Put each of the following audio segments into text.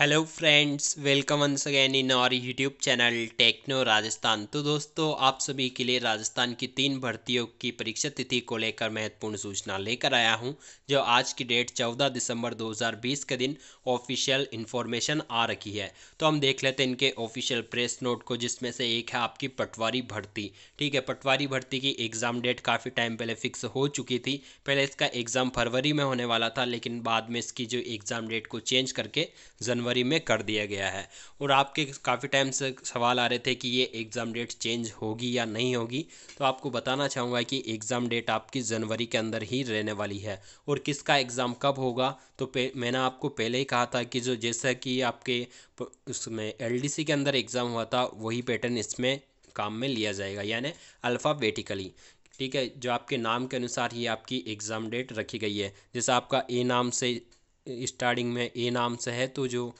hello friends welcome once again in और YouTube channel techno Rajasthan तो दोस्तों आप सभी के लिए राजस्थान की तीन भर्तियों की परीक्षा तिथि को लेकर महत्वपूर्ण सूचना लेकर आया हूं जो आज की डेट 14 दिसंबर 2020 के दिन ऑफिशियल इन्फॉर्मेशन आ रखी है तो हम देख लेते हैं इनके ऑफिशियल प्रेस नोट को जिसमें से एक है आपकी पटवारी भर्ती ठीक है पटवारी भर्ती की एग्ज़ाम डेट काफ़ी टाइम पहले फिक्स हो चुकी थी पहले इसका एग्ज़ाम फरवरी में होने वाला था लेकिन बाद में इसकी जो एग्ज़ाम डेट को चेंज करके जनवरी जनवरी में कर दिया गया है और आपके काफ़ी टाइम से सवाल आ रहे थे कि ये एग्ज़ाम डेट चेंज होगी या नहीं होगी तो आपको बताना चाहूँगा कि एग्ज़ाम डेट आपकी जनवरी के अंदर ही रहने वाली है और किसका एग्ज़ाम कब होगा तो मैंने आपको पहले ही कहा था कि जो जैसा कि आपके उसमें एल के अंदर एग्ज़ाम हुआ था वही पैटर्न इसमें काम में लिया जाएगा यानी अल्फ़ाबेटिकली ठीक है जो आपके नाम के अनुसार ही आपकी एग्ज़ाम डेट रखी गई है जैसे आपका ए नाम से स्टार्टिंग में ए नाम से है तो जो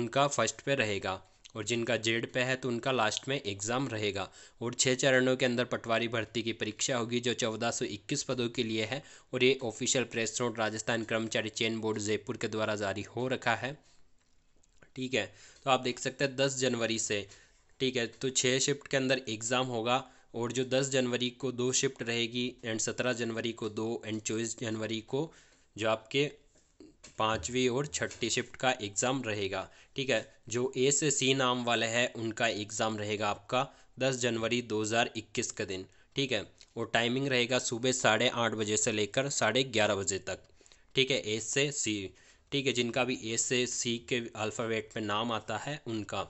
उनका फर्स्ट पे रहेगा और जिनका जेड पे है तो उनका लास्ट में एग्ज़ाम रहेगा और छः चरणों के अंदर पटवारी भर्ती की परीक्षा होगी जो चौदह सौ इक्कीस पदों के लिए है और ये ऑफिशियल प्रेस नोट राजस्थान कर्मचारी चयन बोर्ड जयपुर के द्वारा जारी हो रखा है ठीक है तो आप देख सकते हैं दस जनवरी से ठीक है तो छः शिफ्ट के अंदर एग्ज़ाम होगा और जो दस जनवरी को दो शिफ्ट रहेगी एंड सत्रह जनवरी को दो एंड चौबीस जनवरी को जो आपके पाँचवीं और छठी शिफ्ट का एग्ज़ाम रहेगा ठीक है जो ए से सी नाम वाले हैं उनका एग्ज़ाम रहेगा आपका दस जनवरी दो हज़ार इक्कीस का दिन ठीक है और टाइमिंग रहेगा सुबह साढ़े आठ बजे से लेकर साढ़े ग्यारह बजे तक ठीक है ए से सी ठीक है जिनका भी ए से सी के अल्फ़ाबेट में नाम आता है उनका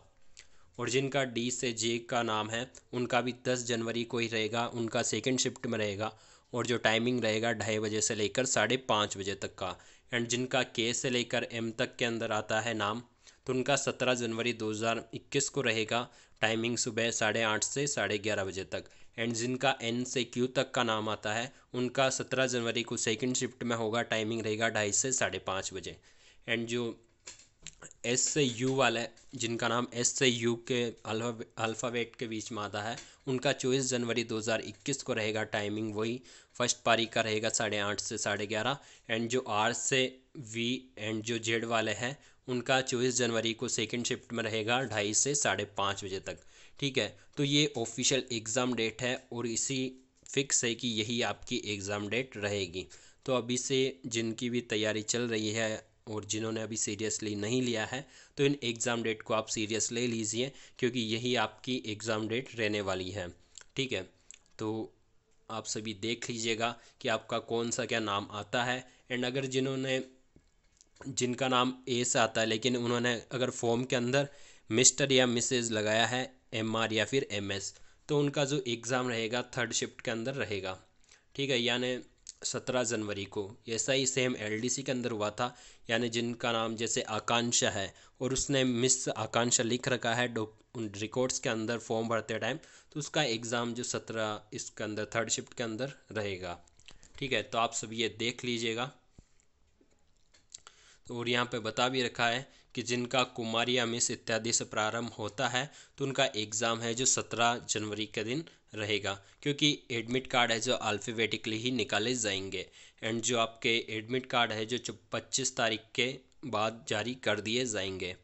और जिनका डी से जे का नाम है उनका भी दस जनवरी को ही रहेगा उनका सेकेंड शिफ्ट में रहेगा और जो टाइमिंग रहेगा ढाई बजे से लेकर साढ़े पाँच बजे तक का एंड जिनका के से लेकर एम तक के अंदर आता है नाम तो उनका सत्रह जनवरी 2021 को रहेगा टाइमिंग सुबह साढ़े आठ से साढ़े ग्यारह बजे तक एंड जिनका एन से क्यू तक का नाम आता है उनका सत्रह जनवरी को सेकंड शिफ्ट में होगा टाइमिंग रहेगा ढाई से साढ़े पाँच बजे एंड जो एस से यू वाला जिनका नाम एस से यू के अल्फाबेट के बीच में आता है उनका चौबीस जनवरी 2021 को रहेगा टाइमिंग वही फर्स्ट पारी का रहेगा साढ़े आठ से साढ़े ग्यारह एंड जो आर से वी एंड जो जेड वाले हैं उनका चौबीस जनवरी को सेकेंड शिफ्ट में रहेगा ढाई से साढ़े पाँच बजे तक ठीक है तो ये ऑफिशियल एग्ज़ाम डेट है और इसी फिक्स है कि यही आपकी एग्ज़ाम डेट रहेगी तो अभी से जिनकी भी तैयारी चल रही है और जिन्होंने अभी सीरियसली नहीं लिया है तो इन एग्ज़ाम डेट को आप सीरियस ले लीजिए क्योंकि यही आपकी एग्ज़ाम डेट रहने वाली है ठीक है तो आप सभी देख लीजिएगा कि आपका कौन सा क्या नाम आता है एंड अगर जिन्होंने जिनका नाम ए से आता है लेकिन उन्होंने अगर फॉर्म के अंदर मिस्टर या मिसेज लगाया है एम आर या फिर एम एस तो उनका जो एग्ज़ाम रहेगा थर्ड शिफ्ट के अंदर रहेगा ठीक है यानी सत्रह जनवरी को ऐसा ही सेम एलडीसी के अंदर हुआ था यानी जिनका नाम जैसे आकांक्षा है और उसने मिस आकांक्षा लिख रखा है रिकॉर्ड्स के अंदर फॉर्म भरते टाइम तो उसका एग्ज़ाम जो सत्रह इसके अंदर थर्ड शिफ्ट के अंदर रहेगा ठीक है तो आप सब ये देख लीजिएगा तो और यहाँ पे बता भी रखा है कि जिनका कुमार या मिस इत्यादि से प्रारंभ होता है तो उनका एग्ज़ाम है जो सत्रह जनवरी के दिन रहेगा क्योंकि एडमिट कार्ड है जो अल्फ़ेबेटिकली ही निकाले जाएंगे एंड जो आपके एडमिट कार्ड है जो पच्चीस तारीख के बाद जारी कर दिए जाएंगे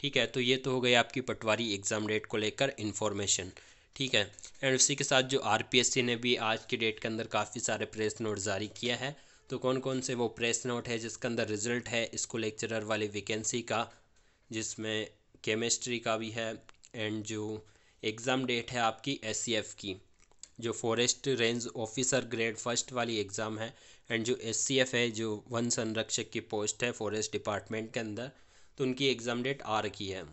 ठीक है तो ये तो हो गई आपकी पटवारी एग्ज़ाम डेट को लेकर इन्फॉर्मेशन ठीक है एंड उसी के साथ जो आरपीएससी ने भी आज की डेट के अंदर काफ़ी सारे प्रेस नोट जारी किया है तो कौन कौन से वो प्रेस नोट है जिसके अंदर रिजल्ट है इसको लेक्चरर वाली वैकेंसी का जिसमें केमिस्ट्री का भी है एंड जो एग्ज़ाम डेट है आपकी एस की जो forest range officer grade first वाली एग्ज़ाम है एंड जो एस है जो वन संरक्षक की पोस्ट है फॉरेस्ट डिपार्टमेंट के अंदर तो उनकी एग्ज़ाम डेट आर की है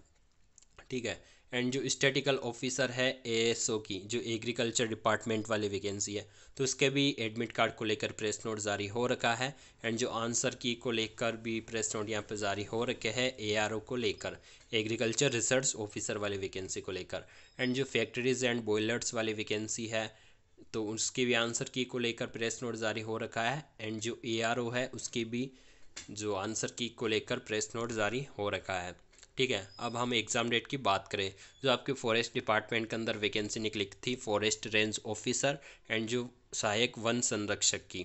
ठीक है एंड जो स्टेटिकल ऑफिसर है ए की जो एग्रीकल्चर डिपार्टमेंट वाली वैकेंसी है तो उसके भी एडमिट कार्ड को लेकर प्रेस नोट जारी हो रखा है एंड जो आंसर की को लेकर भी प्रेस नोट यहाँ पर जारी हो रखे हैं ए को लेकर एग्रीकल्चर रिसर्च ऑफिसर वाली वैकेंसी को लेकर एंड जो फैक्ट्रीज एंड बॉयलर्स वाली वैकेंसी है तो उसकी भी आंसर की को लेकर प्रेस नोट जारी हो रखा है एंड जो ए है उसकी भी जो आंसर की को लेकर प्रेस नोट जारी हो रखा है ठीक है अब हम एग्ज़ाम डेट की बात करें जो आपके फॉरेस्ट डिपार्टमेंट के अंदर वैकेंसी निकली थी फॉरेस्ट रेंज ऑफिसर एंड जो सहायक वन संरक्षक की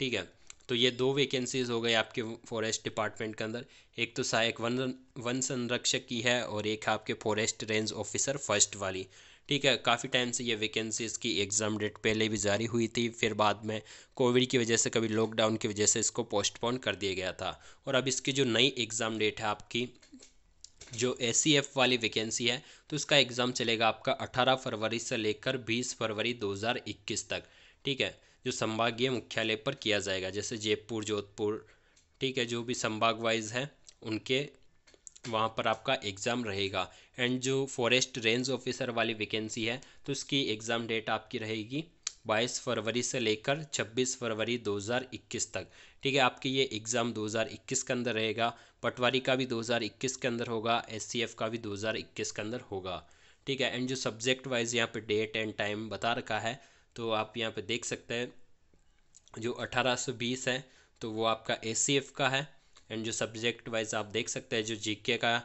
ठीक है तो ये दो वैकेंसीज हो गई आपके फॉरेस्ट डिपार्टमेंट के अंदर एक तो सहायक वन वन संरक्षक की है और एक है आपके फॉरेस्ट रेंज ऑफिसर फर्स्ट वाली ठीक है काफ़ी टाइम से ये वैकेंसीज़ की एग्ज़ाम डेट पहले भी जारी हुई थी फिर बाद में कोविड की वजह से कभी लॉकडाउन की वजह से इसको पोस्टपोन कर दिया गया था और अब इसकी जो नई एग्ज़ाम डेट है आपकी जो ए वाली वैकेंसी है तो उसका एग्ज़ाम चलेगा आपका 18 फरवरी से लेकर 20 फरवरी 2021 तक ठीक है जो संभागीय मुख्यालय पर किया जाएगा जैसे जयपुर जोधपुर ठीक है जो भी संभाग वाइज हैं उनके वहाँ पर आपका एग्ज़ाम रहेगा एंड जो फॉरेस्ट रेंज ऑफिसर वाली वैकेंसी है तो उसकी एग्ज़ाम डेट आपकी रहेगी 22 फरवरी से लेकर 26 फरवरी 2021 तक ठीक है आपकी ये एग्ज़ाम 2021 के अंदर रहेगा पटवारी का भी 2021 के अंदर होगा एससीएफ का भी 2021 के अंदर होगा ठीक है एंड जो सब्जेक्ट वाइज यहाँ पे डेट एंड टाइम बता रखा है तो आप यहाँ पे देख सकते हैं जो 1820 है तो वो आपका एफ़ का है एंड जो सब्जेक्ट वाइज आप देख सकते हैं जो के का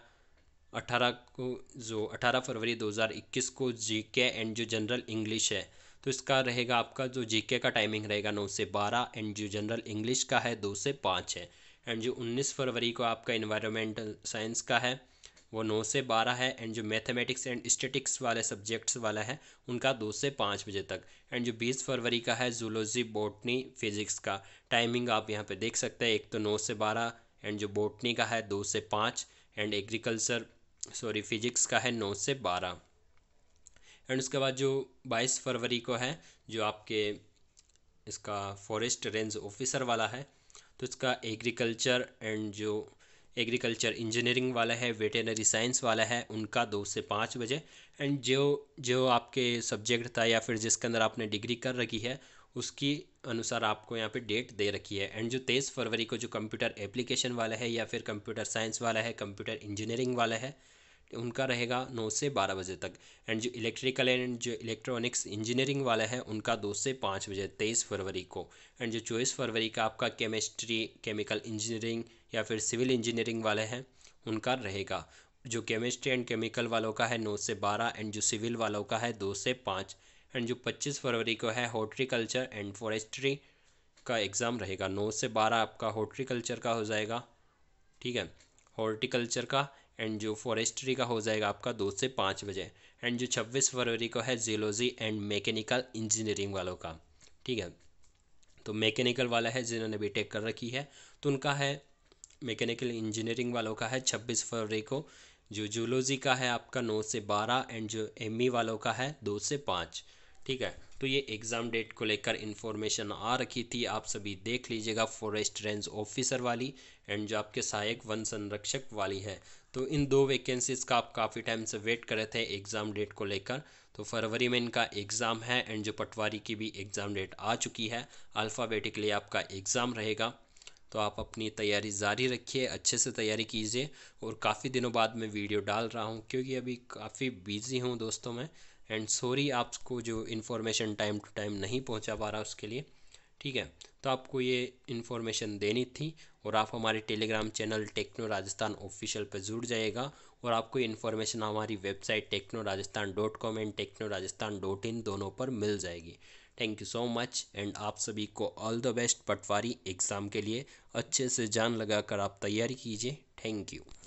अठारह को जो अठारह फरवरी 2021 को जीके एंड जो जनरल इंग्लिश है तो इसका रहेगा आपका जो जीके का टाइमिंग रहेगा नौ से बारह एंड जो जनरल इंग्लिश का है दो से पाँच है एंड जो उन्नीस फरवरी को आपका इन्वायरमेंटल साइंस का है वो नौ से बारह है एंड जो मैथमेटिक्स एंड स्टेटिक्स वाले सब्जेक्ट्स वाला है उनका दो से पाँच बजे तक एंड जो बीस फरवरी का है जूलॉजी बॉटनी फिजिक्स का टाइमिंग आप यहाँ पर देख सकते हैं एक तो नौ से बारह एंड जो बॉटनी का है दो से पाँच एंड एग्रीकल्चर सॉरी फिजिक्स का है नौ से बारह एंड उसके बाद जो बाईस फरवरी को है जो आपके इसका फॉरेस्ट रेंज ऑफिसर वाला है तो इसका एग्रीकल्चर एंड जो एग्रीकल्चर इंजीनियरिंग वाला है वेटेनरी साइंस वाला है उनका दो से पाँच बजे एंड जो जो आपके सब्जेक्ट था या फिर जिसके अंदर आपने डिग्री कर रखी है उसकी अनुसार आपको यहाँ पे डेट दे रखी है एंड जो तेईस फरवरी को जो कंप्यूटर एप्लीकेशन वाला है या फिर कंप्यूटर साइंस वाला है कंप्यूटर इंजीनियरिंग वाला है उनका रहेगा नौ से बारह बजे तक एंड जो इलेक्ट्रिकल एंड जो इलेक्ट्रॉनिक्स इंजीनियरिंग वाला है उनका दो से पाँच बजे तेईस फरवरी को एंड जो चौबीस फरवरी का आपका केमिस्ट्री केमिकल इंजीनियरिंग या फिर सिविल इंजीनियरिंग वाले हैं उनका रहेगा जो केमिस्ट्री एंड केमिकल वालों का है नौ से बारह एंड जो सिविल वालों का है दो से पाँच एंड जो पच्चीस फरवरी को है हॉर्टिकल्चर एंड फॉरेस्ट्री का एग्ज़ाम रहेगा नौ से बारह आपका हॉर्टिकल्चर का हो जाएगा ठीक है हॉर्टिकल्चर का एंड जो फॉरेस्ट्री का हो जाएगा आपका दो से पाँच बजे एंड जो छब्बीस फरवरी को है जियोलॉजी एंड मैकेनिकल इंजीनियरिंग वालों का ठीक है तो मैकेनिकल वाला है जिन्होंने बी टेक कर रखी है तो उनका है मैकेनिकल इंजीनियरिंग वालों का है छब्बीस फरवरी को जो जूलॉजी का है आपका नौ से बारह एंड जो एम e वालों का है दो से पाँच ठीक है तो ये एग्ज़ाम डेट को लेकर इन्फॉर्मेशन आ रखी थी आप सभी देख लीजिएगा फॉरेस्ट रेंज ऑफिसर वाली एंड जो आपके सहायक वन संरक्षक वाली है तो इन दो वैकेंसीज़ का आप काफ़ी टाइम से वेट कर रहे थे एग्ज़ाम डेट को लेकर तो फरवरी में इनका एग्ज़ाम है एंड जो पटवारी की भी एग्ज़ाम डेट आ चुकी है अल्फ़ाबेटिकली आपका एग्ज़ाम रहेगा तो आप अपनी तैयारी जारी रखिए अच्छे से तैयारी कीजिए और काफ़ी दिनों बाद मैं वीडियो डाल रहा हूँ क्योंकि अभी काफ़ी बिजी हूँ दोस्तों मैं एंड सॉरी आपको जो इन्फॉर्मेशन टाइम टू टाइम नहीं पहुँचा पा रहा उसके लिए ठीक है तो आपको ये इन्फॉर्मेशन देनी थी और आप हमारे Telegram channel techno Rajasthan official पर जुड़ जाएगा और आपको ये इन्फॉर्मेशन हमारी website techno Rajasthan dot com and techno Rajasthan dot in दोनों पर मिल जाएगी thank you so much and आप सभी को all the best patwari exam के लिए अच्छे से जान कर आप तैयारी कीजिए थैंक यू